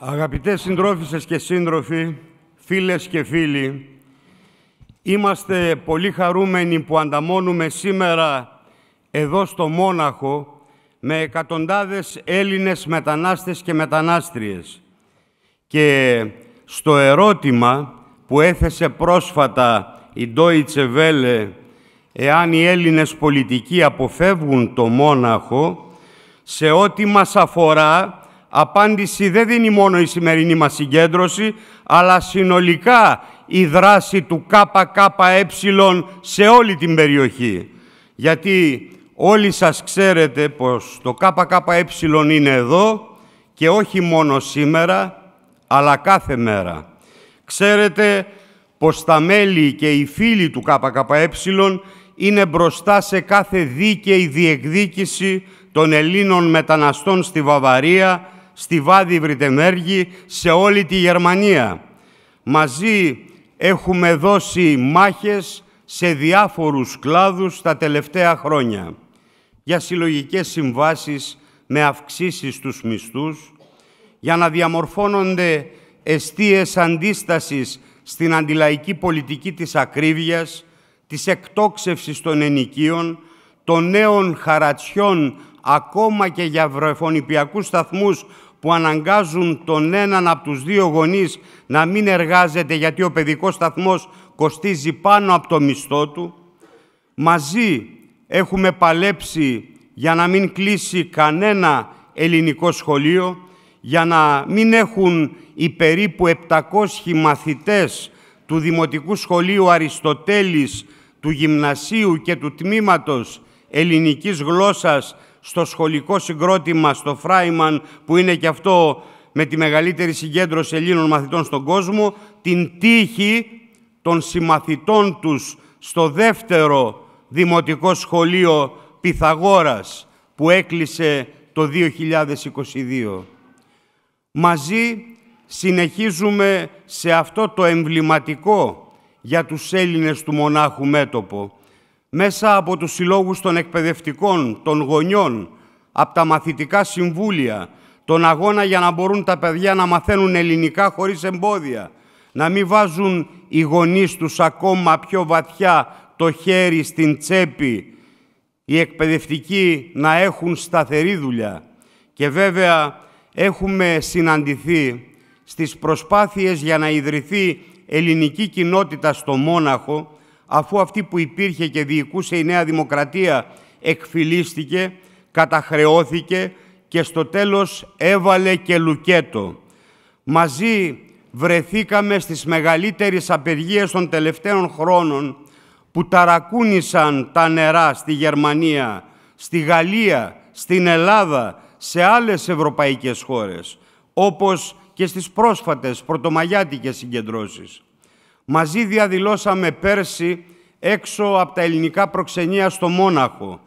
Αγαπητές συντρόφισσες και σύντροφοι, φίλες και φίλοι, είμαστε πολύ χαρούμενοι που ανταμώνουμε σήμερα εδώ στο Μόναχο με εκατοντάδες Έλληνες μετανάστες και μετανάστριες. Και στο ερώτημα που έθεσε πρόσφατα η Deutsche Welle εάν οι Έλληνες πολιτικοί αποφεύγουν το Μόναχο, σε ό,τι μας αφορά απάντηση δεν δίνει μόνο η σημερινή μας συγκέντρωση, αλλά συνολικά η δράση του ΚΚΕ σε όλη την περιοχή. Γιατί όλοι σας ξέρετε πως το ΚΚΕ είναι εδώ και όχι μόνο σήμερα, αλλά κάθε μέρα. Ξέρετε πως τα μέλη και οι φίλοι του ΚΚΕ είναι μπροστά σε κάθε δίκαιη διεκδίκηση των Ελλήνων μεταναστών στη Βαβαρία, στη Βάδη Βρυτενέργη, σε όλη τη Γερμανία. Μαζί έχουμε δώσει μάχες σε διάφορους κλάδους τα τελευταία χρόνια για συλλογικές συμβάσεις με αυξήσεις στους μισθούς, για να διαμορφώνονται εστίες αντίστασης στην αντιλαϊκή πολιτική της ακρίβειας, της εκτόξευσης των ενοικίων, των νέων χαρατσιών ακόμα και για βρεφονιπιακούς σταθμούς που αναγκάζουν τον έναν από τους δύο γονείς να μην εργάζεται γιατί ο παιδικός σταθμός κοστίζει πάνω από το μισθό του. Μαζί έχουμε παλέψει για να μην κλείσει κανένα ελληνικό σχολείο, για να μην έχουν οι περίπου 700 μαθητές του Δημοτικού Σχολείου Αριστοτέλης, του Γυμνασίου και του Τμήματος Ελληνικής Γλώσσας στο σχολικό συγκρότημα στο Φράιμαν, που είναι και αυτό με τη μεγαλύτερη συγκέντρωση Ελλήνων μαθητών στον κόσμο, την τύχη των συμμαθητών τους στο δεύτερο δημοτικό σχολείο Πυθαγόρας, που έκλεισε το 2022. Μαζί συνεχίζουμε σε αυτό το εμβληματικό για τους Έλληνες του μονάχου μέτωπο, μέσα από τους συλλόγους των εκπαιδευτικών, των γονιών, από τα μαθητικά συμβούλια, τον αγώνα για να μπορούν τα παιδιά να μαθαίνουν ελληνικά χωρίς εμπόδια, να μην βάζουν οι γονείς τους ακόμα πιο βαθιά το χέρι στην τσέπη, οι εκπαιδευτικοί να έχουν σταθερή δουλειά. Και βέβαια έχουμε συναντηθεί στις προσπάθειες για να ιδρυθεί ελληνική κοινότητα στο Μόναχο, αφού αυτή που υπήρχε και διοικούσε η Νέα Δημοκρατία εκφυλίστηκε, καταχρεώθηκε και στο τέλος έβαλε και λουκέτο. Μαζί βρεθήκαμε στις μεγαλύτερες απεργίες των τελευταίων χρόνων που ταρακούνησαν τα νερά στη Γερμανία, στη Γαλλία, στην Ελλάδα, σε άλλες ευρωπαϊκές χώρες, όπως και στις πρόσφατες πρωτομαγιάτικες συγκεντρώσεις. Μαζί διαδηλώσαμε πέρσι έξω από τα ελληνικά προξενία στο Μόναχο,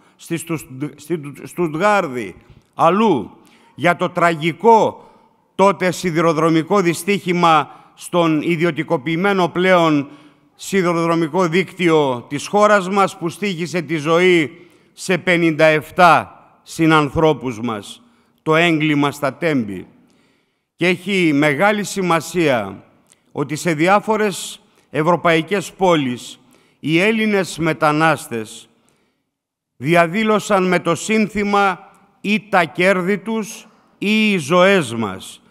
στη Στουτγάρδη, αλλού, για το τραγικό τότε σιδηροδρομικό δυστύχημα στον ιδιωτικοποιημένο πλέον σιδηροδρομικό δίκτυο της χώρας μας που στήχησε τη ζωή σε 57 συνανθρώπους μας, το έγκλημα στα τέμπη. Και έχει μεγάλη σημασία ότι σε διάφορες ευρωπαϊκές πόλεις, οι Έλληνες μετανάστες διαδήλωσαν με το σύνθημα «Ή τα κέρδη τους ή οι ζωές μας»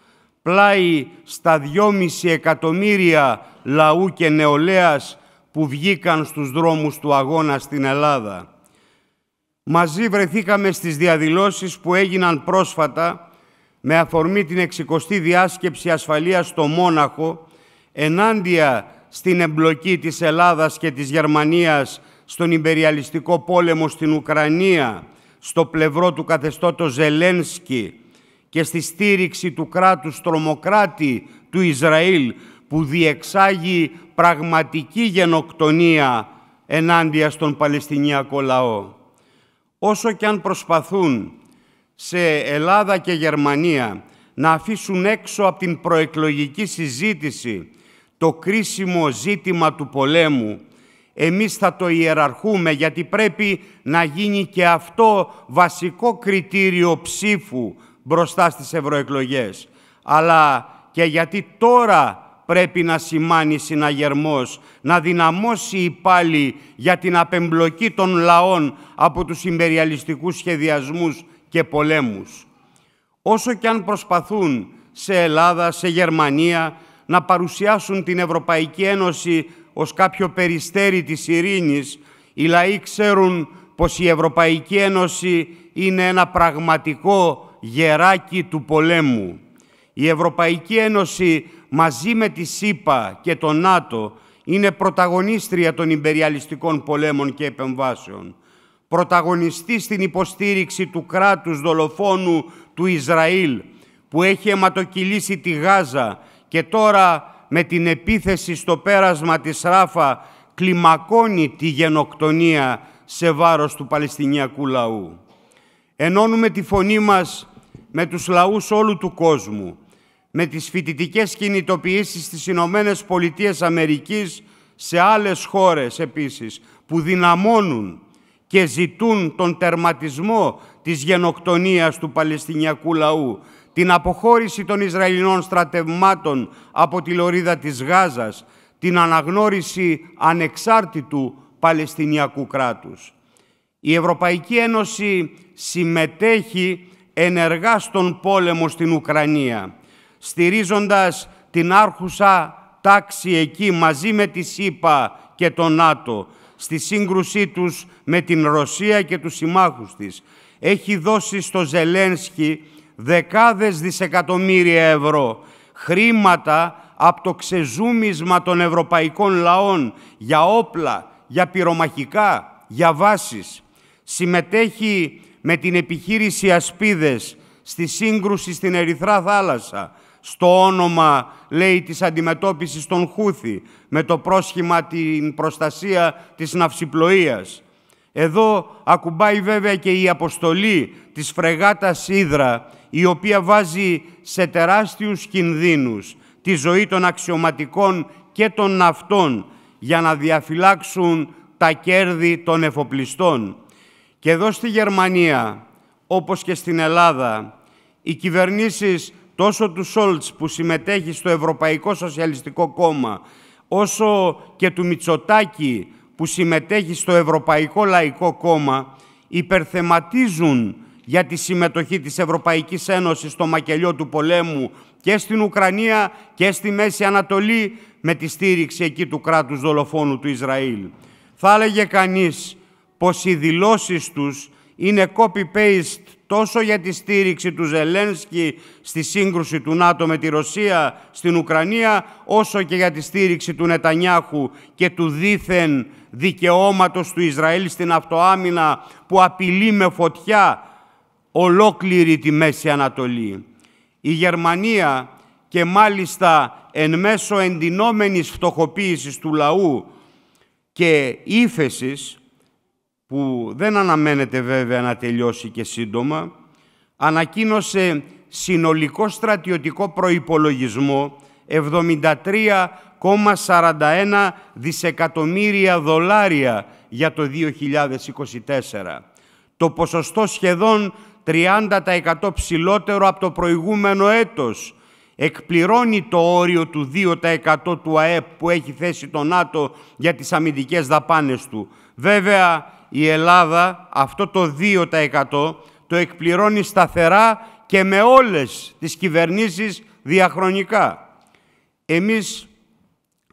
πλάι στα 2,5 εκατομμύρια λαού και νεολαίας που βγήκαν στους δρόμους του αγώνα στην Ελλάδα. Μαζί βρεθήκαμε στις διαδηλώσεις που έγιναν πρόσφατα με αφορμή την 60η διάσκεψη ασφαλείας στο Μόναχο ενάντια στην εμπλοκή της Ελλάδας και της Γερμανίας στον υπεριαλιστικό πόλεμο στην Ουκρανία, στο πλευρό του καθεστώτος Ζελένσκι και στη στήριξη του κράτους τρομοκράτη του Ισραήλ που διεξάγει πραγματική γενοκτονία ενάντια στον Παλαιστινιακό λαό. Όσο και αν προσπαθούν σε Ελλάδα και Γερμανία να αφήσουν έξω από την προεκλογική συζήτηση το κρίσιμο ζήτημα του πολέμου. Εμείς θα το ιεραρχούμε γιατί πρέπει να γίνει και αυτό βασικό κριτήριο ψήφου μπροστά στις ευρωεκλογές. Αλλά και γιατί τώρα πρέπει να σημάνει συναγερμός, να δυναμώσει η πάλι για την απεμπλοκή των λαών από τους υπεριαλιστικούς σχεδιασμούς και πολέμους. Όσο και αν προσπαθούν σε Ελλάδα, σε Γερμανία, να παρουσιάσουν την Ευρωπαϊκή Ένωση ως κάποιο περιστέρι της ειρήνης, οι λαοί ξέρουν πως η Ευρωπαϊκή Ένωση είναι ένα πραγματικό γεράκι του πολέμου. Η Ευρωπαϊκή Ένωση μαζί με τη ΣΥΠΑ και το ΝΑΤΟ είναι πρωταγωνίστρια των υπεριαλιστικών πολέμων και επεμβάσεων. Πρωταγωνιστή στην υποστήριξη του κράτους δολοφόνου του Ισραήλ που έχει αιματοκυλήσει τη Γάζα και τώρα με την επίθεση στο πέρασμα της Ράφα κλιμακώνει τη γενοκτονία σε βάρος του Παλαιστινιακού λαού. Ενώνουμε τη φωνή μας με τους λαούς όλου του κόσμου, με τις φοιτητικές κινητοποιήσεις στις Ηνωμένες Πολιτείες Αμερικής, σε άλλες χώρες επίσης, που δυναμώνουν και ζητούν τον τερματισμό της γενοκτονίας του Παλαιστινιακού λαού την αποχώρηση των Ισραηλινών στρατευμάτων από τη λωρίδα της Γάζας, την αναγνώριση ανεξάρτητου Παλαιστινιακού κράτους. Η Ευρωπαϊκή Ένωση συμμετέχει ενεργά στον πόλεμο στην Ουκρανία, στηρίζοντας την άρχουσα τάξη εκεί μαζί με τη ΣΥΠΑ και το ΝΑΤΟ, στη σύγκρουσή τους με την Ρωσία και τους συμμάχους της. Έχει δώσει στο Ζελένσκι δεκάδες δισεκατομμύρια ευρώ χρήματα από το ξεζούμισμα των ευρωπαϊκών λαών για όπλα, για πυρομαχικά, για βάσεις. Συμμετέχει με την επιχείρηση Ασπίδες στη σύγκρουση στην Ερυθρά Θάλασσα στο όνομα, λέει, της αντιμετώπισης των Χούθη με το πρόσχημα την προστασία της ναυσιπλοείας. Εδώ ακουμπάει βέβαια και η αποστολή της φρεγάτας Ήδρα, η οποία βάζει σε τεράστιους κινδύνους τη ζωή των αξιωματικών και των ναυτών για να διαφυλάξουν τα κέρδη των εφοπλιστών. Και εδώ στη Γερμανία, όπως και στην Ελλάδα, οι κυβερνήσεις τόσο του Σόλτς που συμμετέχει στο Ευρωπαϊκό Σοσιαλιστικό Κόμμα, όσο και του Μητσοτάκη που συμμετέχει στο Ευρωπαϊκό Λαϊκό Κόμμα υπερθεματίζουν για τη συμμετοχή της Ευρωπαϊκής Ένωσης στο μακελιό του πολέμου και στην Ουκρανία και στη Μέση Ανατολή με τη στήριξη εκεί του κράτους δολοφόνου του Ισραήλ. Θα έλεγε κανείς πως οι δηλώσεις τους είναι copy-paste τόσο για τη στήριξη του Ζελένσκι στη σύγκρουση του ΝΑΤΟ με τη Ρωσία στην Ουκρανία, όσο και για τη στήριξη του Νετανιάχου και του δίθεν δικαιώματος του Ισραήλ στην αυτοάμυνα που απειλεί με φωτιά ολόκληρη τη Μέση Ανατολή. Η Γερμανία και μάλιστα εν μέσω εντυνόμενης φτωχοποίησης του λαού και ύφεσης που δεν αναμένεται βέβαια να τελειώσει και σύντομα, ανακοίνωσε συνολικό στρατιωτικό προϋπολογισμό 73 1,41 δισεκατομμύρια δολάρια για το 2024. Το ποσοστό σχεδόν 30% ψηλότερο από το προηγούμενο έτος. Εκπληρώνει το όριο του 2% του ΑΕΠ που έχει θέσει το ΝΑΤΟ για τις αμυντικές δαπάνες του. Βέβαια, η Ελλάδα αυτό το 2% το εκπληρώνει σταθερά και με όλες τις κυβερνήσεις διαχρονικά. Εμείς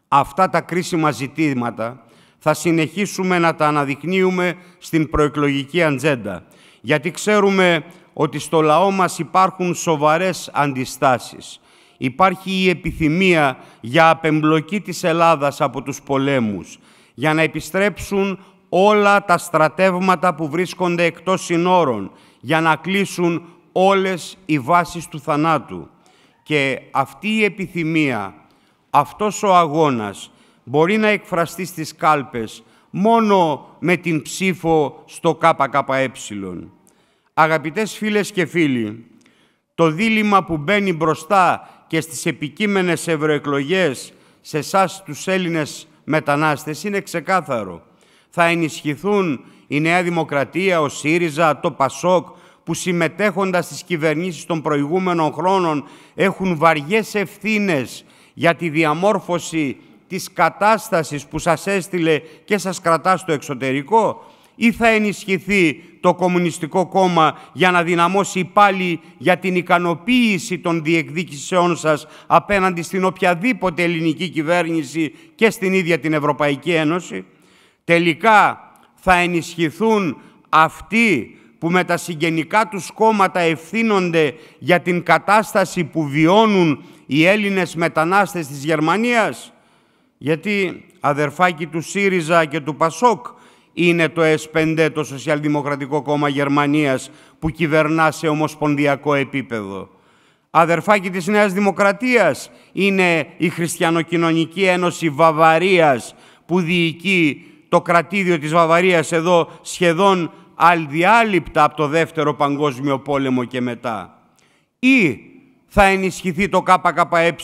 Αυτά τα κρίσιμα ζητήματα θα συνεχίσουμε να τα αναδεικνύουμε στην προεκλογική ατζέντα, γιατί ξέρουμε ότι στο λαό μας υπάρχουν σοβαρές αντιστάσεις. Υπάρχει η επιθυμία για απεμπλοκή της Ελλάδας από τους πολέμους, για να επιστρέψουν όλα τα στρατεύματα που βρίσκονται εκτός συνόρων, για να κλείσουν όλες οι βάσεις του θανάτου. Και αυτή η επιθυμία αυτός ο αγώνας μπορεί να εκφραστεί στις κάλπες μόνο με την ψήφο στο ΚΚΕ. Αγαπητές φίλες και φίλοι, το δίλημα που μπαίνει μπροστά και στις επικείμενες ευρωεκλογές σε εσάς τους Έλληνες μετανάστες είναι ξεκάθαρο. Θα ενισχυθούν η Νέα Δημοκρατία, ο ΣΥΡΙΖΑ, το ΠΑΣΟΚ, που συμμετέχοντας στις κυβερνήσεις των προηγούμενων χρόνων έχουν βαριές ευθύνες για τη διαμόρφωση της κατάστασης που σας έστειλε και σας κρατά στο εξωτερικό ή θα ενισχυθεί το Κομμουνιστικό Κόμμα για να δυναμώσει πάλι για την ικανοποίηση των διεκδίκησεών σας απέναντι στην οποιαδήποτε ελληνική κυβέρνηση και στην ίδια την Ευρωπαϊκή Ένωση. Τελικά θα ενισχυθούν αυτοί που με τα συγγενικά τους κόμματα ευθύνονται για την κατάσταση που βιώνουν οι Έλληνες μετανάστες της Γερμανίας, γιατί αδερφάκι του ΣΥΡΙΖΑ και του ΠΑΣΟΚ είναι το S5, το Σοσιαλδημοκρατικό Κόμμα Γερμανίας, που κυβερνά σε ομοσπονδιακό επίπεδο. Αδερφάκι της Νέας Δημοκρατίας είναι η Χριστιανοκοινωνική Ένωση Βαβαρίας, που διοικεί το κρατήδιο της Βαβαρίας εδώ σχεδόν αλδιάλειπτα από το Δεύτερο Παγκόσμιο Πόλεμο και μετά. Ή θα ενισχυθεί το ΚΚΕ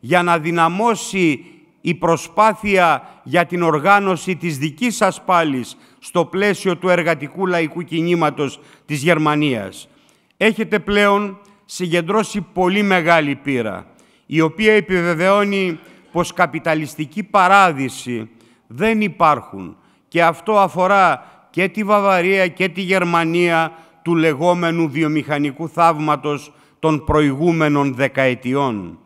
για να δυναμώσει η προσπάθεια για την οργάνωση της δικής σας πάλης στο πλαίσιο του εργατικού λαϊκού κινήματος της Γερμανίας. Έχετε πλέον συγκεντρώσει πολύ μεγάλη πείρα, η οποία επιβεβαιώνει πως καπιταλιστική παράδειση δεν υπάρχουν και αυτό αφορά και τη Βαβαρία και τη Γερμανία του λεγόμενου βιομηχανικού θαύματος των προηγούμενων δεκαετιών.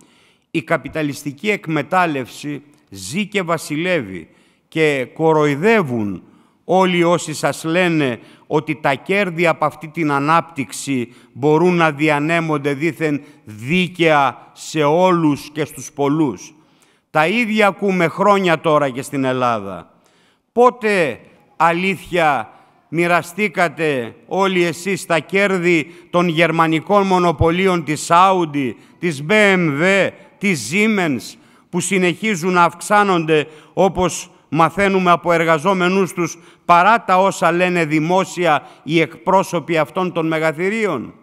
Η καπιταλιστική εκμετάλλευση ζει και βασιλεύει και κοροϊδεύουν όλοι όσοι σας λένε ότι τα κέρδη από αυτή την ανάπτυξη μπορούν να διανέμονται δήθεν δίκαια σε όλους και στους πολλούς. Τα ίδια ακούμε χρόνια τώρα και στην Ελλάδα. Πότε αλήθεια μοιραστήκατε όλοι εσείς τα κέρδη των γερμανικών μονοπωλίων της Audi, της BMW, της Siemens, που συνεχίζουν να αυξάνονται όπως μαθαίνουμε από εργαζόμενούς τους παρά τα όσα λένε δημόσια οι εκπρόσωποι αυτών των μεγαθυρίων.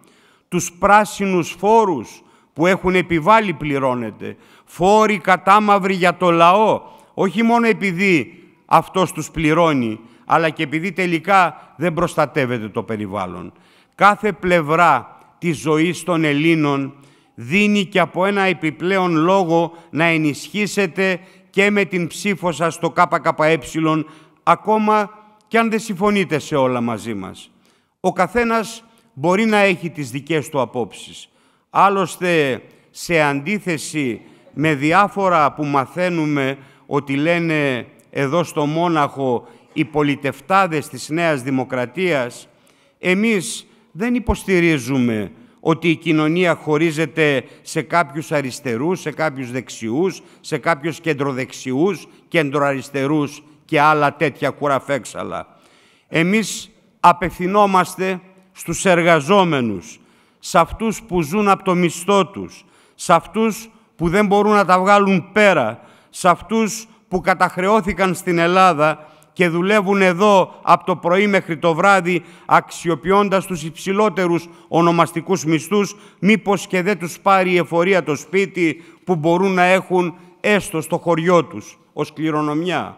Τους πράσινους φόρους που έχουν επιβάλει πληρώνεται. Φόροι κατάμαυροι για το λαό, όχι μόνο επειδή αυτός τους πληρώνει, αλλά και επειδή τελικά δεν προστατεύεται το περιβάλλον. Κάθε πλευρά της ζωής των Ελλήνων δίνει και από ένα επιπλέον λόγο να ενισχύσετε και με την ψήφο σας στο ΚΚΕ, ακόμα και αν δεν συμφωνείτε σε όλα μαζί μας. Ο καθένας μπορεί να έχει τις δικές του απόψεις. Άλλωστε, σε αντίθεση με διάφορα που μαθαίνουμε ότι λένε εδώ στο Μόναχο οι πολιτευτάδες της Νέας Δημοκρατίας, εμείς δεν υποστηρίζουμε ότι η κοινωνία χωρίζεται σε κάποιους αριστερούς, σε κάποιους δεξιούς, σε κάποιους κεντροδεξιούς, κεντροαριστερούς και άλλα τέτοια κουραφέξαλα. Εμείς απευθυνόμαστε στους εργαζόμενους, σε αυτούς που ζουν από το μισθό τους, σε αυτούς που δεν μπορούν να τα βγάλουν πέρα, σε αυτούς που καταχρεώθηκαν στην Ελλάδα και δουλεύουν εδώ από το πρωί μέχρι το βράδυ αξιοποιώντας τους υψηλότερους ονομαστικούς μισθούς μήπως και δεν τους πάρει η εφορία το σπίτι που μπορούν να έχουν έστω στο χωριό τους ως κληρονομιά.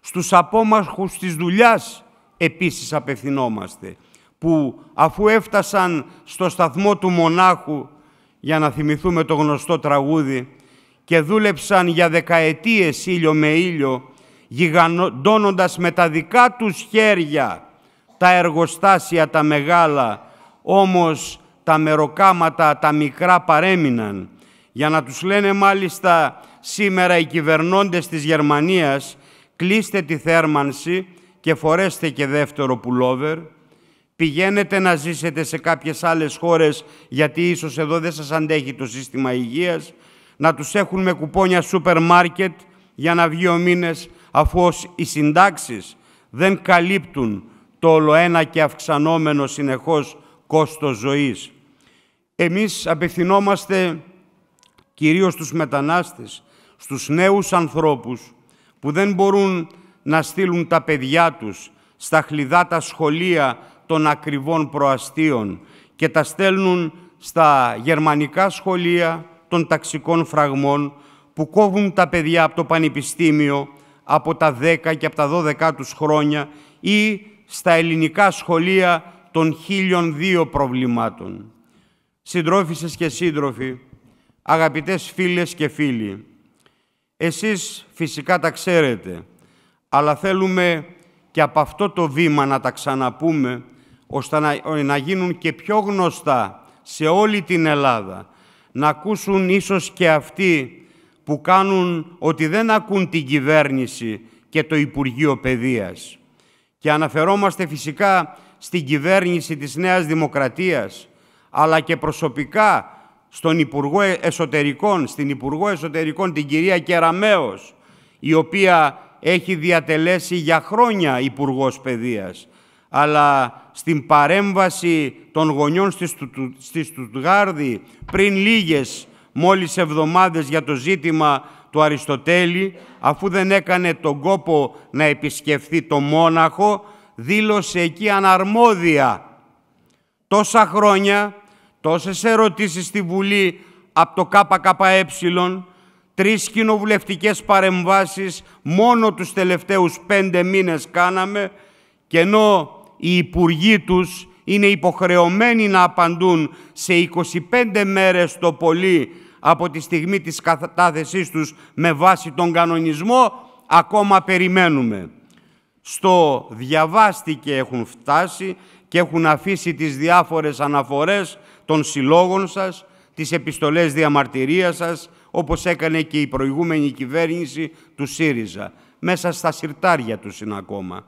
Στους απόμαχους της δουλειάς επίσης απευθυνόμαστε που αφού έφτασαν στο σταθμό του μονάχου για να θυμηθούμε το γνωστό τραγούδι και δούλεψαν για δεκαετίες ήλιο με ήλιο γιγαντώνοντας με τα δικά τους χέρια τα εργοστάσια τα μεγάλα, όμως τα μεροκάματα τα μικρά παρέμειναν. Για να τους λένε μάλιστα σήμερα οι κυβερνώντες της Γερμανίας κλείστε τη θέρμανση και φορέστε και δεύτερο πουλόβερ, πηγαίνετε να ζήσετε σε κάποιες άλλες χώρες γιατί ίσως εδώ δεν σας αντέχει το σύστημα υγείας, να τους έχουν με κουπόνια σούπερ μάρκετ για να βγει ο μήνες αφού οι συντάξεις δεν καλύπτουν το ολοένα και αυξανόμενο συνεχώς κόστος ζωής. Εμείς απευθυνόμαστε κυρίως στους μετανάστες, στους νέους ανθρώπους που δεν μπορούν να στείλουν τα παιδιά τους στα χλιδάτα σχολεία των ακριβών προαστίων και τα στέλνουν στα γερμανικά σχολεία των ταξικών φραγμών που κόβουν τα παιδιά από το πανεπιστήμιο από τα 10 και από τα 12 τους χρόνια ή στα ελληνικά σχολεία των χίλιων δύο προβλημάτων. Συντρόφισσες και σύντροφοι, αγαπητές φίλες και φίλοι, εσείς φυσικά τα ξέρετε, αλλά θέλουμε και από αυτό το βήμα να τα ξαναπούμε, ώστε να, ε, να γίνουν και πιο γνωστά σε όλη την Ελλάδα, να ακούσουν ίσως και αυτοί που κάνουν ότι δεν ακούν την κυβέρνηση και το Υπουργείο Παιδείας. Και αναφερόμαστε φυσικά στην κυβέρνηση της Νέας Δημοκρατίας, αλλά και προσωπικά στον Υπουργό Εσωτερικών, στην Υπουργό Εσωτερικών την κυρία Κεραμέως, η οποία έχει διατελέσει για χρόνια υπουργός Παιδείας, αλλά στην παρέμβαση των γονιών στη Στουτγάρδη πριν λίγες μόλις εβδομάδες για το ζήτημα του Αριστοτέλη, αφού δεν έκανε τον κόπο να επισκεφθεί το μόναχο, δήλωσε εκεί αναρμόδια. Τόσα χρόνια, τόσες ερωτήσεις στη Βουλή από το ΚΚΕ, τρεις κοινοβουλευτικές παρεμβάσεις μόνο τους τελευταίους πέντε μήνες κάναμε και ενώ οι υπουργοί τους είναι υποχρεωμένοι να απαντούν σε 25 μέρες το πολύ από τη στιγμή της κατάθεσής τους με βάση τον κανονισμό, ακόμα περιμένουμε. Στο διαβάστηκε έχουν φτάσει και έχουν αφήσει τις διάφορες αναφορές των συλλόγων σας, τις επιστολές διαμαρτυρίας σας, όπως έκανε και η προηγούμενη κυβέρνηση του ΣΥΡΙΖΑ. Μέσα στα συρτάρια τους είναι ακόμα.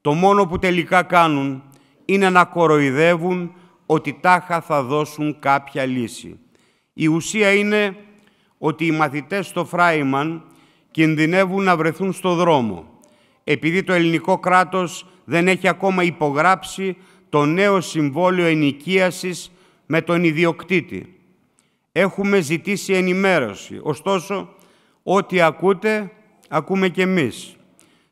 Το μόνο που τελικά κάνουν είναι να κοροϊδεύουν ότι τάχα θα δώσουν κάποια λύση. Η ουσία είναι ότι οι μαθητές στο Φράιμαν κινδυνεύουν να βρεθούν στο δρόμο, επειδή το ελληνικό κράτος δεν έχει ακόμα υπογράψει το νέο συμβόλαιο ενοικίασης με τον ιδιοκτήτη. Έχουμε ζητήσει ενημέρωση, ωστόσο ό,τι ακούτε, ακούμε κι εμείς.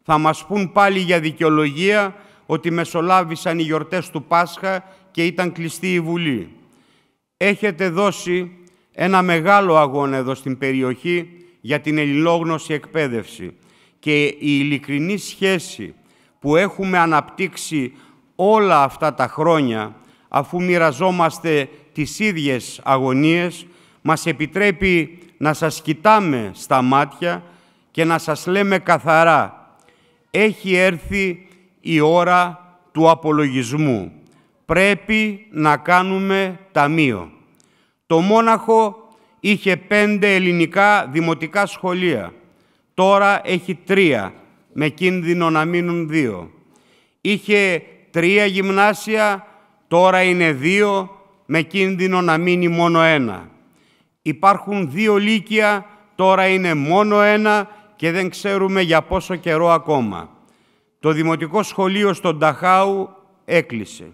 Θα μας πούν πάλι για δικαιολογία ότι μεσολάβησαν οι γιορτές του Πάσχα και ήταν κλειστή η Βουλή. Έχετε δώσει ένα μεγάλο αγώνα εδώ στην περιοχή για την ελληνόγνωση εκπαίδευση και η ειλικρινή σχέση που έχουμε αναπτύξει όλα αυτά τα χρόνια αφού μοιραζόμαστε τις ίδιες αγωνίες μας επιτρέπει να σας κοιτάμε στα μάτια και να σας λέμε καθαρά έχει έρθει η ώρα του απολογισμού. Πρέπει να κάνουμε ταμείο. Το Μόναχο είχε πέντε ελληνικά δημοτικά σχολεία. Τώρα έχει τρία, με κίνδυνο να μείνουν δύο. Είχε τρία γυμνάσια, τώρα είναι δύο, με κίνδυνο να μείνει μόνο ένα. Υπάρχουν δύο λύκεια, τώρα είναι μόνο ένα και δεν ξέρουμε για πόσο καιρό ακόμα. Το δημοτικό σχολείο στον Ταχάου έκλεισε.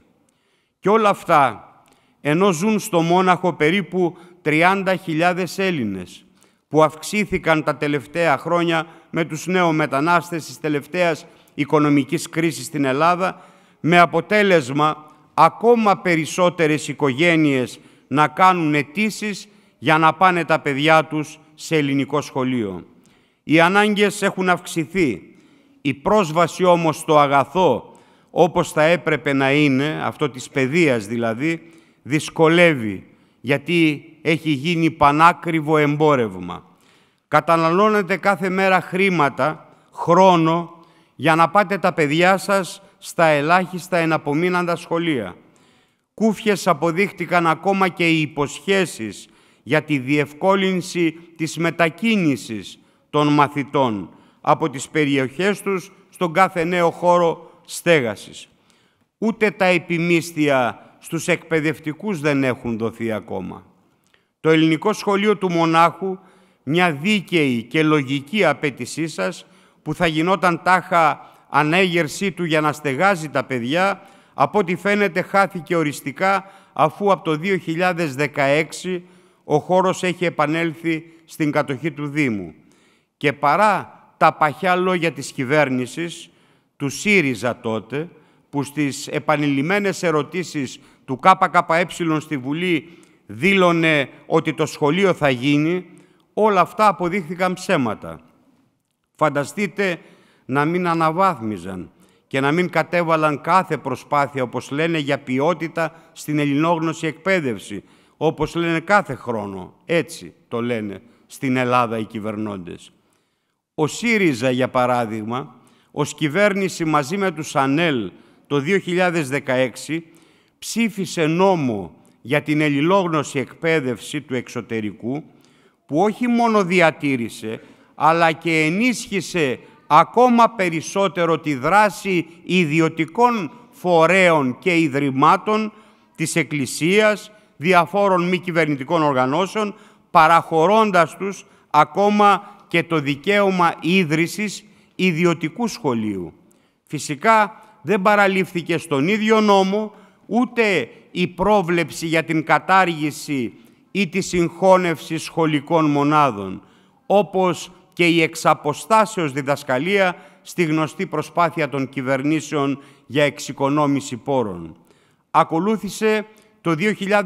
Και όλα αυτά ενώ ζουν στο Μόναχο περίπου 30.000 Έλληνες, που αυξήθηκαν τα τελευταία χρόνια με τους νέο μετανάστες της τελευταίας οικονομικής κρίσης στην Ελλάδα, με αποτέλεσμα ακόμα περισσότερες οικογένειες να κάνουν αιτήσεις για να πάνε τα παιδιά τους σε ελληνικό σχολείο. Οι ανάγκες έχουν αυξηθεί. Η πρόσβαση όμως στο αγαθό, όπως θα έπρεπε να είναι, αυτό της παιδείας δηλαδή, δυσκολεύει γιατί έχει γίνει πανάκριβο εμπόρευμα. Καταναλώνετε κάθε μέρα χρήματα, χρόνο, για να πάτε τα παιδιά σας στα ελάχιστα εναπομείναντα σχολεία. Κούφιες αποδείχτηκαν ακόμα και οι υποσχέσεις για τη διευκόλυνση της μετακίνησης των μαθητών από τις περιοχές τους στον κάθε νέο χώρο στέγασης. Ούτε τα επιμίσθια στους εκπαιδευτικούς δεν έχουν δοθεί ακόμα. Το ελληνικό σχολείο του Μονάχου, μια δίκαιη και λογική απέτησή σας, που θα γινόταν τάχα ανέγερσή του για να στεγάζει τα παιδιά, από ό,τι φαίνεται χάθηκε οριστικά αφού από το 2016 ο χώρος έχει επανέλθει στην κατοχή του Δήμου. Και παρά τα παχιά λόγια της κυβέρνησης, του ΣΥΡΙΖΑ τότε, που στις επανειλημμένες ερωτήσεις του ΚΚΕ στη Βουλή δήλωνε ότι το σχολείο θα γίνει, όλα αυτά αποδείχθηκαν ψέματα. Φανταστείτε να μην αναβάθμιζαν και να μην κατέβαλαν κάθε προσπάθεια, όπως λένε, για ποιότητα στην ελληνόγνωση εκπαίδευση, όπως λένε κάθε χρόνο. Έτσι το λένε στην Ελλάδα οι κυβερνώντες. Ο ΣΥΡΙΖΑ, για παράδειγμα, ως κυβέρνηση μαζί με τους ΑΝΕΛ, το 2016 ψήφισε νόμο για την ελληλόγνωση εκπαίδευση του εξωτερικού που όχι μόνο διατήρησε αλλά και ενίσχυσε ακόμα περισσότερο τη δράση ιδιωτικών φορέων και ιδρυμάτων της Εκκλησίας, διαφόρων μη κυβερνητικών οργανώσεων, παραχωρώντας τους ακόμα και το δικαίωμα ίδρυσης ιδιωτικού σχολείου. Φυσικά δεν παραλήφθηκε στον ίδιο νόμο ούτε η πρόβλεψη για την κατάργηση ή τη συγχώνευση σχολικών μονάδων, όπως και η εξαποστάσεως διδασκαλία στη γνωστή προσπάθεια των κυβερνήσεων για εξοικονόμηση πόρων. Ακολούθησε το 2020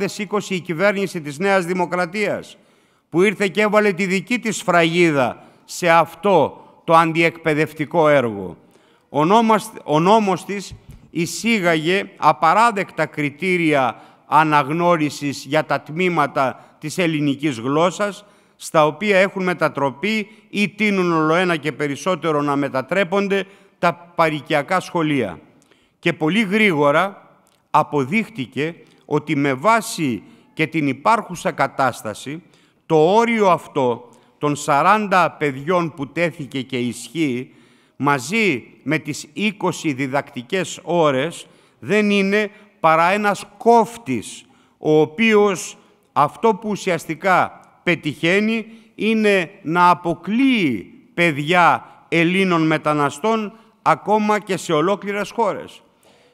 η κυβέρνηση της Νέας Δημοκρατίας, που ήρθε και έβαλε τη δική της φραγίδα σε αυτό το αντιεκπαιδευτικό έργο ο νόμος, ο της εισήγαγε απαράδεκτα κριτήρια αναγνώρισης για τα τμήματα της ελληνικής γλώσσας, στα οποία έχουν μετατροπεί ή τίνουν ολοένα και περισσότερο να μετατρέπονται τα παρικιακά σχολεία. Και πολύ γρήγορα αποδείχτηκε ότι με βάση και την υπάρχουσα κατάσταση, το όριο αυτό των 40 παιδιών που τέθηκε και ισχύει μαζί με τις 20 διδακτικές ώρες δεν είναι παρά ένας κόφτης, ο οποίος αυτό που ουσιαστικά πετυχαίνει είναι να αποκλείει παιδιά Ελλήνων μεταναστών ακόμα και σε ολόκληρες χώρες.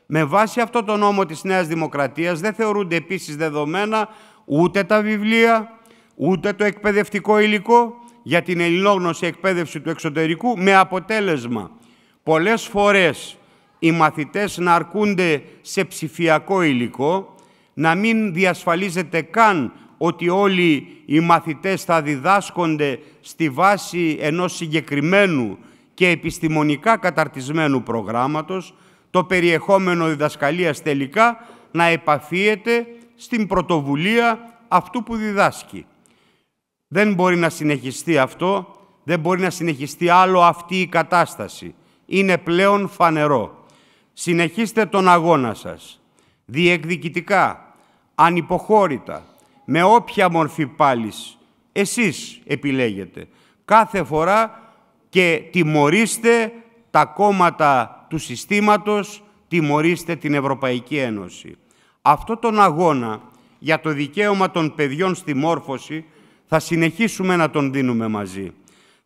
Με βάση αυτό το νόμο της Νέας Δημοκρατίας δεν θεωρούνται επίσης δεδομένα ούτε τα βιβλία, ούτε το εκπαιδευτικό υλικό, για την ελληνόγνωση εκπαίδευση του εξωτερικού με αποτέλεσμα πολλές φορές οι μαθητές να αρκούνται σε ψηφιακό υλικό, να μην διασφαλίζεται καν ότι όλοι οι μαθητές θα διδάσκονται στη βάση ενός συγκεκριμένου και επιστημονικά καταρτισμένου προγράμματος, το περιεχόμενο διδασκαλίας τελικά να επαφίεται στην πρωτοβουλία αυτού που διδάσκει. Δεν μπορεί να συνεχιστεί αυτό, δεν μπορεί να συνεχιστεί άλλο αυτή η κατάσταση. Είναι πλέον φανερό. Συνεχίστε τον αγώνα σας. Διεκδικητικά, ανυποχώρητα, με όποια μορφή πάλης εσείς επιλέγετε. Κάθε φορά και τιμωρήστε τα κόμματα του συστήματος, τιμωρήστε την Ευρωπαϊκή Ένωση. Αυτό τον αγώνα για το δικαίωμα των παιδιών στη μόρφωση θα συνεχίσουμε να τον δίνουμε μαζί.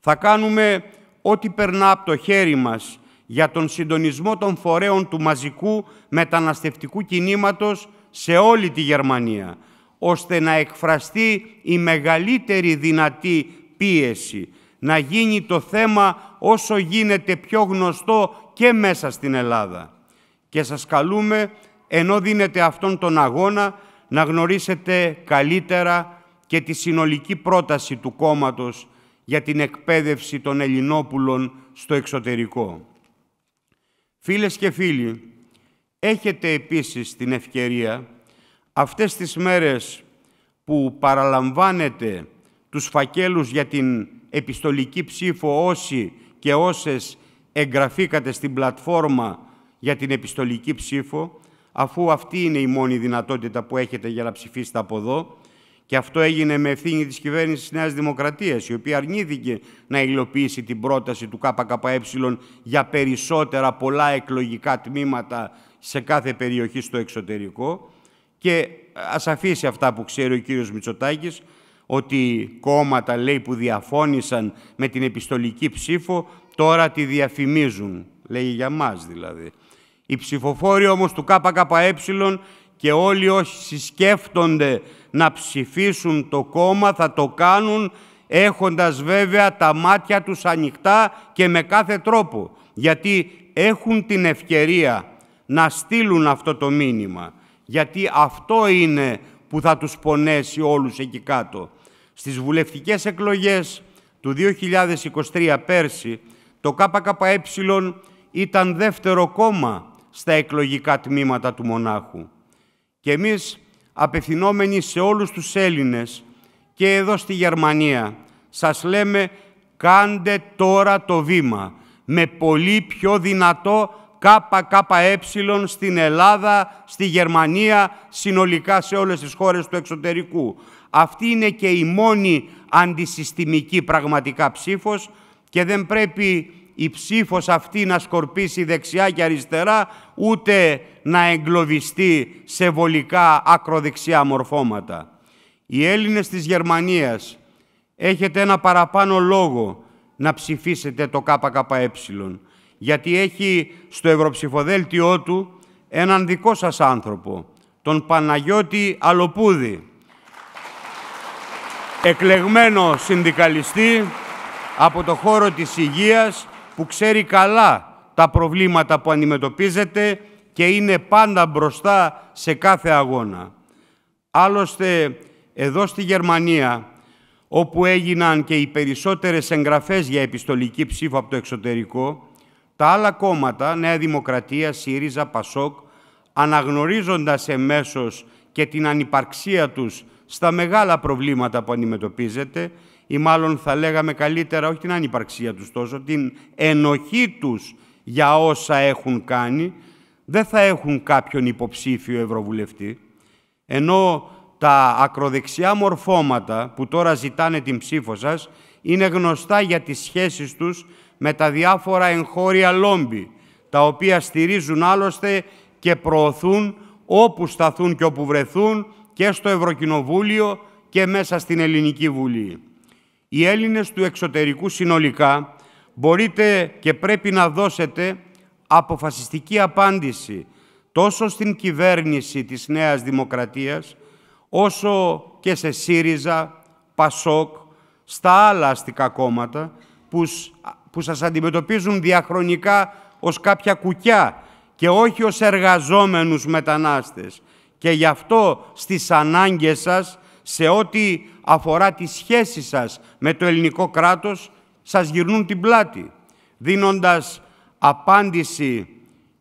Θα κάνουμε ό,τι περνά από το χέρι μας για τον συντονισμό των φορέων του μαζικού μεταναστευτικού κινήματος σε όλη τη Γερμανία, ώστε να εκφραστεί η μεγαλύτερη δυνατή πίεση, να γίνει το θέμα όσο γίνεται πιο γνωστό και μέσα στην Ελλάδα. Και σας καλούμε, ενώ δίνετε αυτόν τον αγώνα, να γνωρίσετε καλύτερα και τη συνολική πρόταση του κόμματος για την εκπαίδευση των Ελληνόπουλων στο εξωτερικό. Φίλες και φίλοι, έχετε επίσης την ευκαιρία αυτές τις μέρες που παραλαμβάνετε τους φακέλους για την επιστολική ψήφο όσοι και όσες εγγραφήκατε στην πλατφόρμα για την επιστολική ψήφο, αφού αυτή είναι η μόνη δυνατότητα που έχετε για να ψηφίσετε από εδώ, και αυτό έγινε με ευθύνη της κυβέρνησης της Νέας Δημοκρατίας, η οποία αρνήθηκε να υλοποιήσει την πρόταση του ΚΚΕ για περισσότερα πολλά εκλογικά τμήματα σε κάθε περιοχή στο εξωτερικό. Και ας αφήσει αυτά που ξέρει ο κύριος Μητσοτάκης, ότι κόμματα λέει που διαφώνησαν με την επιστολική ψήφο τώρα τη διαφημίζουν. Λέει για μας δηλαδή. Οι ψηφοφόροι όμως του ΚΚΕ και όλοι όσοι σκέφτονται να ψηφίσουν το κόμμα θα το κάνουν έχοντας βέβαια τα μάτια τους ανοιχτά και με κάθε τρόπο, γιατί έχουν την ευκαιρία να στείλουν αυτό το μήνυμα, γιατί αυτό είναι που θα τους πονέσει όλους εκεί κάτω. Στις βουλευτικές εκλογές του 2023 πέρσι, το ΚΚΕ ήταν δεύτερο κόμμα στα εκλογικά τμήματα του Μονάχου. Και εμείς απευθυνόμενοι σε όλους τους Έλληνες και εδώ στη Γερμανία σας λέμε κάντε τώρα το βήμα με πολύ πιο δυνατό ΚΚΕ στην Ελλάδα, στη Γερμανία, συνολικά σε όλες τις χώρες του εξωτερικού. Αυτή είναι και η μόνη αντισυστημική πραγματικά ψήφος και δεν πρέπει η ψήφος αυτή να σκορπίσει δεξιά και αριστερά, ούτε να εγκλωβιστεί σε βολικά ακροδεξιά μορφώματα. Οι Έλληνες της Γερμανίας έχετε ένα παραπάνω λόγο να ψηφίσετε το ΚΚΕ, γιατί έχει στο ευρωψηφοδέλτιό του έναν δικό σας άνθρωπο, τον Παναγιώτη Αλοπούδη, εκλεγμένο συνδικαλιστή από το χώρο της υγείας που ξέρει καλά τα προβλήματα που αντιμετωπίζεται και είναι πάντα μπροστά σε κάθε αγώνα. Άλλωστε, εδώ στη Γερμανία, όπου έγιναν και οι περισσότερες εγγραφές για επιστολική ψήφο από το εξωτερικό, τα άλλα κόμματα, Νέα Δημοκρατία, ΣΥΡΙΖΑ, ΠΑΣΟΚ, αναγνωρίζοντας εμέσως και την ανυπαρξία τους στα μεγάλα προβλήματα που αντιμετωπίζεται, ή μάλλον θα λέγαμε καλύτερα όχι την ανυπαρξία τους τόσο, την ενοχή τους για όσα έχουν κάνει, δεν θα έχουν κάποιον υποψήφιο ευρωβουλευτή, ενώ τα ακροδεξιά μορφώματα που τώρα ζητάνε την ψήφο σας είναι γνωστά για τις σχέσεις τους με τα διάφορα εγχώρια λόμπι, τα οποία στηρίζουν άλλωστε και προωθούν όπου σταθούν και όπου βρεθούν και στο Ευρωκοινοβούλιο και μέσα στην Ελληνική Βουλή οι Έλληνες του εξωτερικού συνολικά, μπορείτε και πρέπει να δώσετε αποφασιστική απάντηση τόσο στην κυβέρνηση της Νέας Δημοκρατίας, όσο και σε ΣΥΡΙΖΑ, ΠΑΣΟΚ, στα άλλα αστικά κόμματα που, που σας αντιμετωπίζουν διαχρονικά ως κάποια κουκιά και όχι ως εργαζόμενους μετανάστες. Και γι' αυτό στις ανάγκες σας, σε ό,τι αφορά τις σχέσεις σας με το ελληνικό κράτος, σας γυρνούν την πλάτη, δίνοντας απάντηση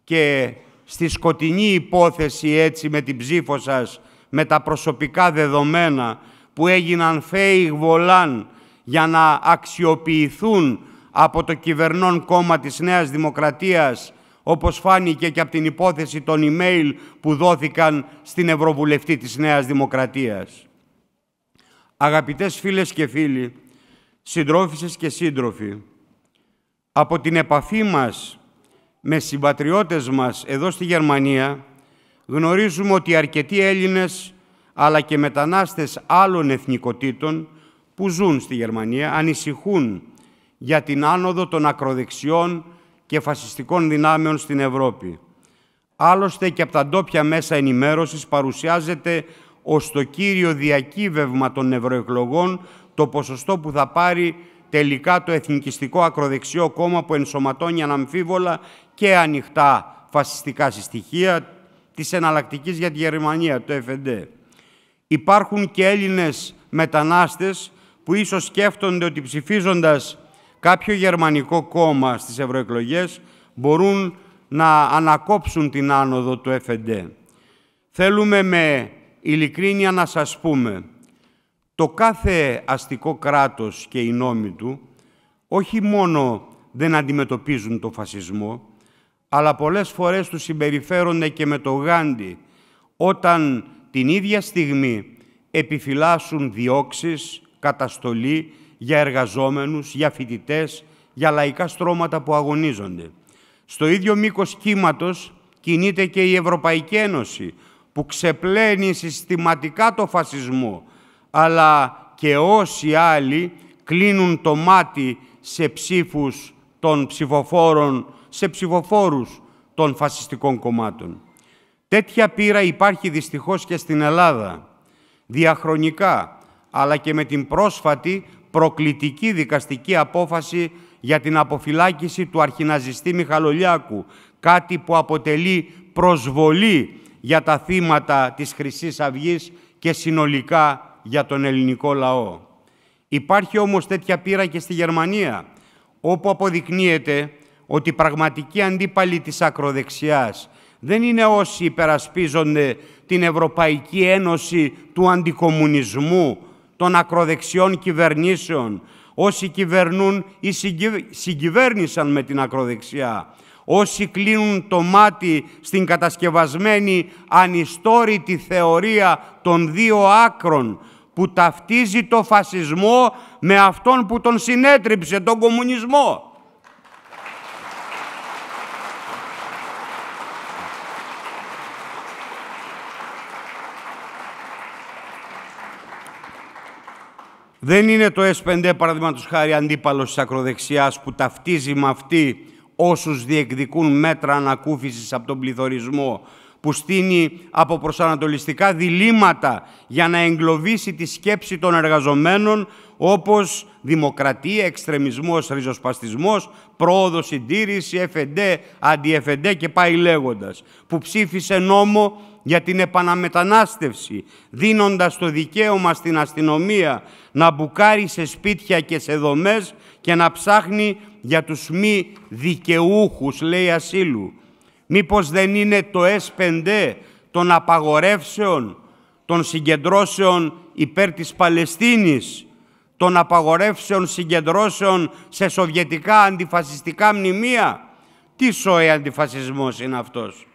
και στη σκοτεινή υπόθεση έτσι με την ψήφο σας, με τα προσωπικά δεδομένα που έγιναν φέη γβολάν για να αξιοποιηθούν από το κυβερνών κόμμα της Νέας Δημοκρατίας, όπως φάνηκε και από την υπόθεση των email που δόθηκαν στην Ευρωβουλευτή της Νέας Δημοκρατίας. Αγαπητές φίλες και φίλοι, συντρόφισσες και σύντροφοι, από την επαφή μας με συμπατριώτες μας εδώ στη Γερμανία, γνωρίζουμε ότι αρκετοί Έλληνες αλλά και μετανάστες άλλων εθνικοτήτων που ζουν στη Γερμανία ανησυχούν για την άνοδο των ακροδεξιών και φασιστικών δυνάμεων στην Ευρώπη. Άλλωστε και από τα ντόπια μέσα ενημέρωσης παρουσιάζεται ως το κύριο διακύβευμα των ευρωεκλογών το ποσοστό που θα πάρει τελικά το εθνικιστικό ακροδεξιό κόμμα που ενσωματώνει αναμφίβολα και ανοιχτά φασιστικά συστοιχεία της εναλλακτικής για τη Γερμανία, το ΕΦΕΝΤΕ. Υπάρχουν και Έλληνες μετανάστες που ίσως σκέφτονται ότι ψηφίζοντας κάποιο γερμανικό κόμμα στις ευρωεκλογές μπορούν να ανακόψουν την άνοδο του FND. Θέλουμε με ειλικρίνεια να σας πούμε, το κάθε αστικό κράτος και οι νόμοι του όχι μόνο δεν αντιμετωπίζουν το φασισμό, αλλά πολλές φορές τους συμπεριφέρονται και με το Γάντι, όταν την ίδια στιγμή επιφυλάσσουν διώξεις, καταστολή για εργαζόμενους, για φοιτητές, για λαϊκά στρώματα που αγωνίζονται. Στο ίδιο μήκος κύματος κινείται και η Ευρωπαϊκή Ένωση, που ξεπλένει συστηματικά το φασισμό, αλλά και όσοι άλλοι κλείνουν το μάτι σε ψήφους των ψηφοφόρων, σε ψηφοφόρους των φασιστικών κομμάτων. Τέτοια πείρα υπάρχει δυστυχώς και στην Ελλάδα, διαχρονικά, αλλά και με την πρόσφατη προκλητική δικαστική απόφαση για την αποφυλάκηση του αρχιναζιστή Μιχαλολιάκου, κάτι που αποτελεί προσβολή για τα θύματα της χρυσής Αυγής και συνολικά για τον ελληνικό λαό. Υπάρχει όμως τέτοια πείρα και στη Γερμανία, όπου αποδεικνύεται ότι οι πραγματικοί αντίπαλοι της ακροδεξιάς δεν είναι όσοι υπερασπίζονται την Ευρωπαϊκή Ένωση του αντικομουνισμού, των ακροδεξιών κυβερνήσεων, όσοι κυβερνούν ή συγκυβέρνησαν με την ακροδεξιά, όσοι κλείνουν το μάτι στην κατασκευασμένη ανιστόρητη θεωρία των δύο άκρων που ταυτίζει το φασισμό με αυτόν που τον συνέτριψε, τον κομμουνισμό. Δεν είναι το S5 παραδείγματος χάρη αντίπαλος της ακροδεξιάς που ταυτίζει με αυτή όσους διεκδικούν μέτρα ανακούφισης από τον πληθωρισμό, που στείνει από προσανατολιστικά διλήμματα για να εγκλωβίσει τη σκέψη των εργαζομένων όπως δημοκρατία, εξτρεμισμός, ριζοσπαστισμός, πρόοδος, συντήρηση, εφεντέ, αντιεφεντέ και πάει λέγοντας, που ψήφισε νόμο για την επαναμετανάστευση, δίνοντας το δικαίωμα στην αστυνομία να μπουκάρει σε σπίτια και σε δομές και να ψάχνει για τους μη δικαιούχους, λέει ασύλου. Μήπως δεν είναι το S5 των απαγορεύσεων, των συγκεντρώσεων υπέρ της Παλαιστίνης, των απαγορεύσεων συγκεντρώσεων σε σοβιετικά αντιφασιστικά μνημεία. Τι σοε αντιφασισμός είναι αυτός.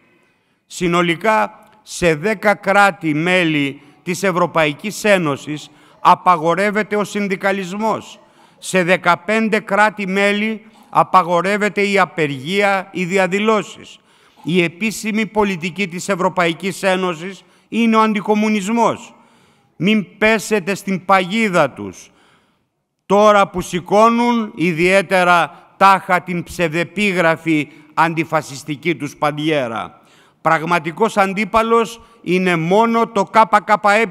Συνολικά σε δέκα κράτη-μέλη της Ευρωπαϊκής Ένωσης απαγορεύεται ο συνδικαλισμός σε 15 κράτη-μέλη απαγορεύεται η απεργία, οι διαδηλώσεις. Η επίσημη πολιτική της Ευρωπαϊκής Ένωσης είναι ο αντικομουνισμός. Μην πέσετε στην παγίδα τους. Τώρα που σηκώνουν, ιδιαίτερα τάχα την ψευδεπίγραφη αντιφασιστική τους παντιέρα. Πραγματικός αντίπαλος είναι μόνο το ΚΚΕ,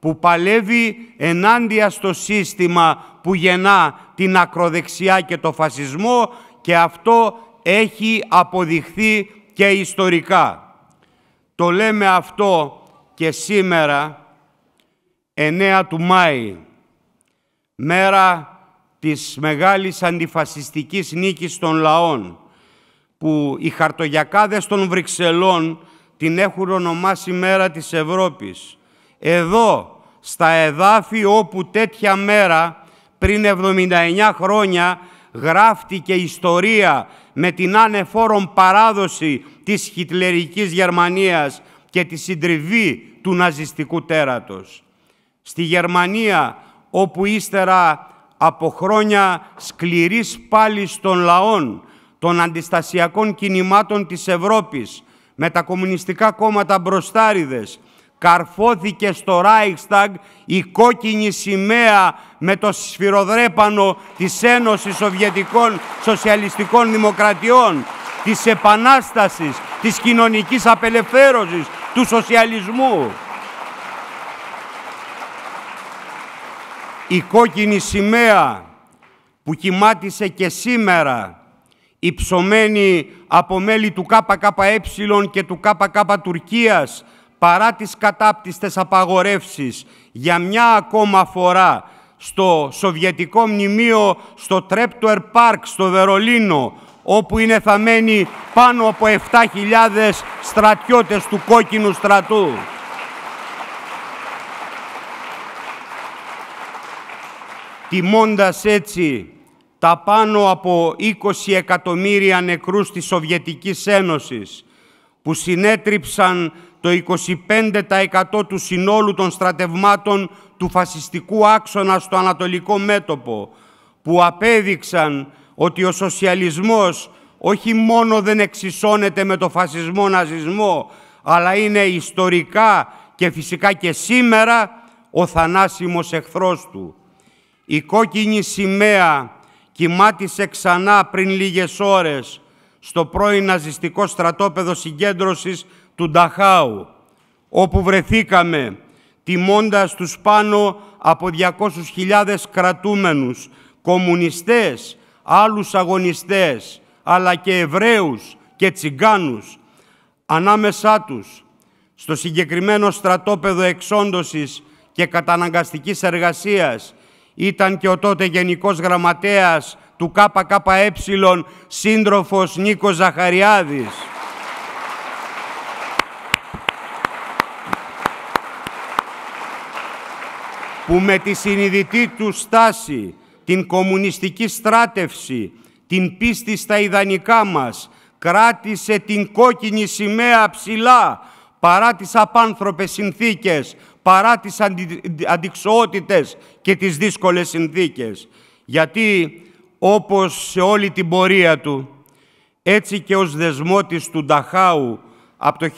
που παλεύει ενάντια στο σύστημα που γεννά την ακροδεξιά και το φασισμό και αυτό έχει αποδειχθεί και ιστορικά. Το λέμε αυτό και σήμερα, 9 του Μάη, μέρα της μεγάλης αντιφασιστικής νίκης των λαών, που οι χαρτογιακάδες των Βρυξελών την έχουν ονομάσει μέρα της Ευρώπης εδώ, στα εδάφη όπου τέτοια μέρα πριν 79 χρόνια γράφτηκε ιστορία με την ανεφόρον παράδοση της χιτλερικής Γερμανίας και τη συντριβή του ναζιστικού τέρατος. Στη Γερμανία, όπου ύστερα από χρόνια σκληρής πάλης των λαών, των αντιστασιακών κινημάτων της Ευρώπης, με τα κομμουνιστικά κόμματα μπροστάριδες, καρφώθηκε στο Reichstag η κόκκινη σημαία με το σφυροδρέπανο της Ένωσης Σοβιετικών Σοσιαλιστικών Δημοκρατιών, της Επανάστασης, της κοινωνικής απελευθέρωσης, του σοσιαλισμού. Η κόκκινη σημαία που κοιμάτισε και σήμερα υψωμένη από μέλη του ΚΚΕ και του ΚΚ Τουρκίας παρά τις κατάπτυστες απαγορεύσεις για μια ακόμα φορά στο Σοβιετικό Μνημείο στο Τρέπτουερ Πάρκ στο Βερολίνο όπου είναι θαμένοι πάνω από 7.000 στρατιώτες του κόκκινου στρατού. Τιμώντας έτσι τα πάνω από 20 εκατομμύρια νεκρούς της Σοβιετικής Ένωσης που συνέτριψαν το 25% του συνόλου των στρατευμάτων του φασιστικού άξονα στο Ανατολικό μέτωπο, που απέδειξαν ότι ο σοσιαλισμός όχι μόνο δεν εξισώνεται με το φασισμό-ναζισμό, αλλά είναι ιστορικά και φυσικά και σήμερα ο θανάσιμος εχθρός του. Η κόκκινη σημαία κοιμάτισε ξανά πριν λίγες ώρες στο πρώην ναζιστικό στρατόπεδο συγκέντρωσης του Νταχάου, όπου βρεθήκαμε τιμώντας τους πάνω από 200.000 κρατούμενους, κομμουνιστές, άλλους αγωνιστές, αλλά και Εβραίους και Τσιγκάνους, ανάμεσά τους, στο συγκεκριμένο στρατόπεδο εξόντωσης και καταναγκαστικής εργασίας, ήταν και ο τότε Γενικός Γραμματέας του ΚΚΕ, σύντροφος Νίκος Ζαχαριάδης. που με τη συνειδητή του στάση, την κομμουνιστική στράτευση, την πίστη στα ιδανικά μας, κράτησε την κόκκινη σημαία ψηλά, παρά τις απάνθρωπες συνθήκες, παρά τις αντι... και τις δύσκολες συνθήκες. Γιατί όπως σε όλη την πορεία του, έτσι και ως δεσμότης του Νταχάου από το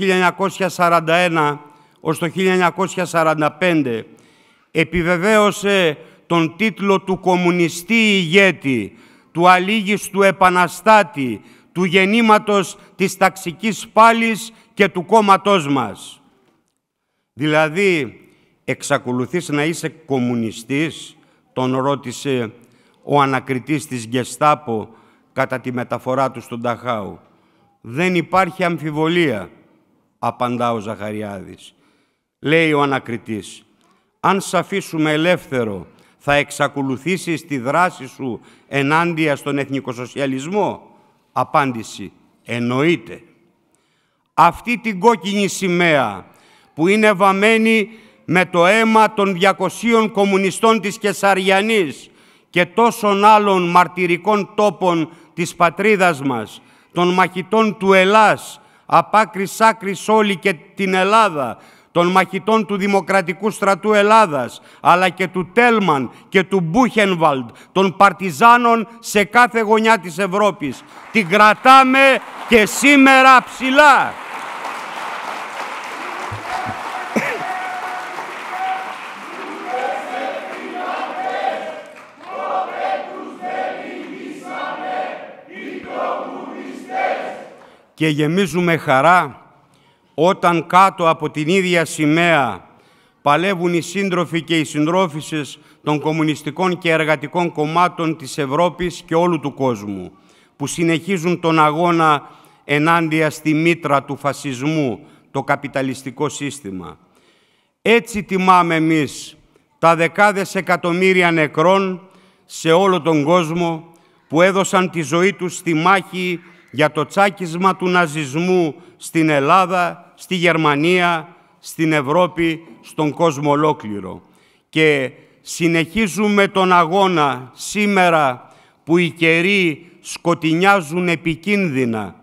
1941 ως το 1945, επιβεβαίωσε τον τίτλο του κομμουνιστή ηγέτη, του του επαναστάτη, του γεννήματος της ταξικής πάλης και του κόμματός μας. Δηλαδή, εξακολουθείς να είσαι κομμουνιστής, τον ρώτησε ο ανακριτής της Γκεστάπο κατά τη μεταφορά του στον Ταχάου. Δεν υπάρχει αμφιβολία, απαντά ο Ζαχαριάδης. Λέει ο ανακριτής, αν σ' αφήσουμε ελεύθερο, θα εξακολουθήσεις τη δράση σου ενάντια στον εθνικοσοσιαλισμό. Απάντηση, εννοείται. Αυτή την κόκκινη σημαία που είναι βαμμένη με το αίμα των 200 κομμουνιστών της Κεσαριανής και τόσων άλλων μαρτυρικών τόπων της πατρίδας μας, των μαχητών του Ελλάς, απάκρις άκρης όλη και την Ελλάδα, των μαχητών του Δημοκρατικού Στρατού Ελλάδας, αλλά και του Τέλμαν και του Μπούχενβαλντ, των παρτιζάνων σε κάθε γωνιά της Ευρώπης. Την κρατάμε και σήμερα ψηλά. Και γεμίζουμε χαρά όταν κάτω από την ίδια σημαία παλεύουν οι σύντροφοι και οι συντρόφισσες των κομμουνιστικών και εργατικών κομμάτων της Ευρώπης και όλου του κόσμου, που συνεχίζουν τον αγώνα ενάντια στη μήτρα του φασισμού, το καπιταλιστικό σύστημα. Έτσι τιμάμε εμείς τα δεκάδες εκατομμύρια νεκρών σε όλο τον κόσμο που έδωσαν τη ζωή τους στη μάχη για το τσάκισμα του ναζισμού στην Ελλάδα στη Γερμανία, στην Ευρώπη, στον κόσμο ολόκληρο. Και συνεχίζουμε τον αγώνα σήμερα που οι καιροί σκοτεινιάζουν επικίνδυνα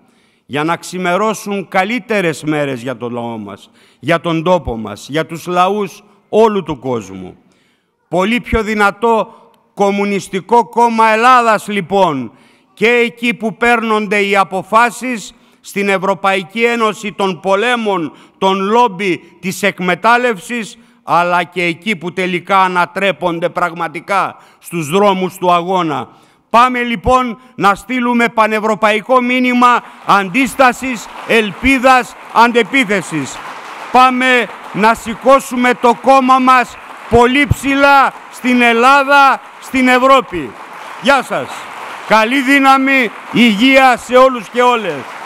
για να ξημερώσουν καλύτερες μέρες για τον λαό μας, για τον τόπο μας, για τους λαούς όλου του κόσμου. Πολύ πιο δυνατό Κομμουνιστικό Κόμμα Ελλάδας λοιπόν και εκεί που παίρνονται οι αποφάσεις στην Ευρωπαϊκή Ένωση των πολέμων, των λόμπι, της εκμετάλλευσης, αλλά και εκεί που τελικά ανατρέπονται πραγματικά στους δρόμους του αγώνα. Πάμε λοιπόν να στείλουμε πανευρωπαϊκό μήνυμα αντίστασης, ελπίδας, αντεπίθεσης. Πάμε να σηκώσουμε το κόμμα μας πολύ ψηλά στην Ελλάδα, στην Ευρώπη. Γεια σας. Καλή δύναμη, υγεία σε όλους και όλες.